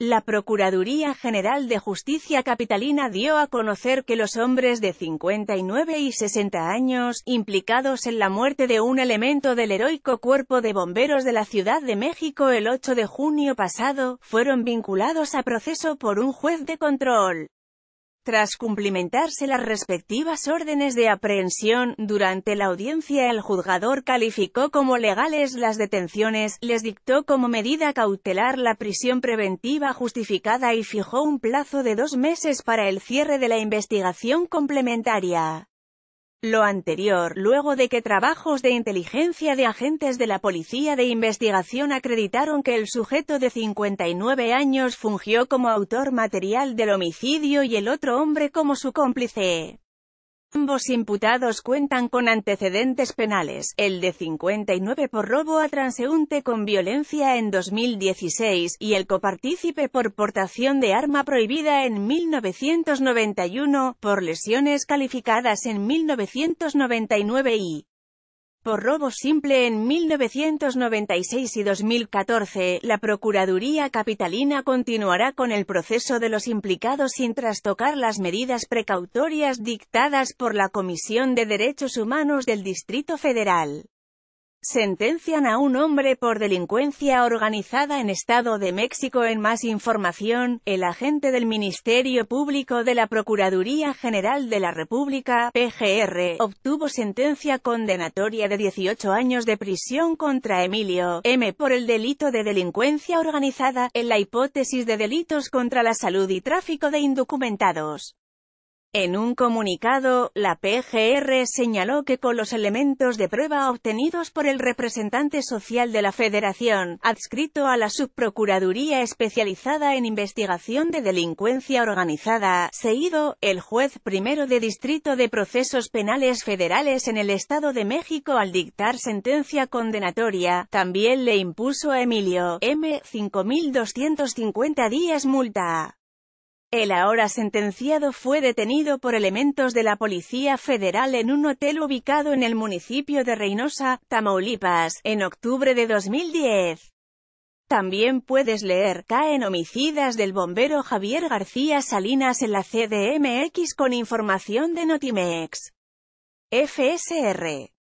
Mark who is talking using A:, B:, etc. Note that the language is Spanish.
A: La Procuraduría General de Justicia Capitalina dio a conocer que los hombres de 59 y 60 años, implicados en la muerte de un elemento del heroico Cuerpo de Bomberos de la Ciudad de México el 8 de junio pasado, fueron vinculados a proceso por un juez de control. Tras cumplimentarse las respectivas órdenes de aprehensión, durante la audiencia el juzgador calificó como legales las detenciones, les dictó como medida cautelar la prisión preventiva justificada y fijó un plazo de dos meses para el cierre de la investigación complementaria. Lo anterior, luego de que trabajos de inteligencia de agentes de la Policía de Investigación acreditaron que el sujeto de 59 años fungió como autor material del homicidio y el otro hombre como su cómplice. Ambos imputados cuentan con antecedentes penales, el de 59 por robo a transeúnte con violencia en 2016, y el copartícipe por portación de arma prohibida en 1991, por lesiones calificadas en 1999 y por robo simple en 1996 y 2014, la Procuraduría Capitalina continuará con el proceso de los implicados sin trastocar las medidas precautorias dictadas por la Comisión de Derechos Humanos del Distrito Federal. Sentencian a un hombre por delincuencia organizada en Estado de México En más información, el agente del Ministerio Público de la Procuraduría General de la República, PGR, obtuvo sentencia condenatoria de 18 años de prisión contra Emilio M. por el delito de delincuencia organizada, en la hipótesis de delitos contra la salud y tráfico de indocumentados. En un comunicado, la PGR señaló que con los elementos de prueba obtenidos por el representante social de la Federación, adscrito a la Subprocuraduría especializada en investigación de delincuencia organizada, seguido, el juez primero de Distrito de Procesos Penales Federales en el Estado de México al dictar sentencia condenatoria, también le impuso a Emilio M. 5.250 días multa. El ahora sentenciado fue detenido por elementos de la Policía Federal en un hotel ubicado en el municipio de Reynosa, Tamaulipas, en octubre de 2010. También puedes leer, caen homicidas del bombero Javier García Salinas en la CDMX con información de Notimex. FSR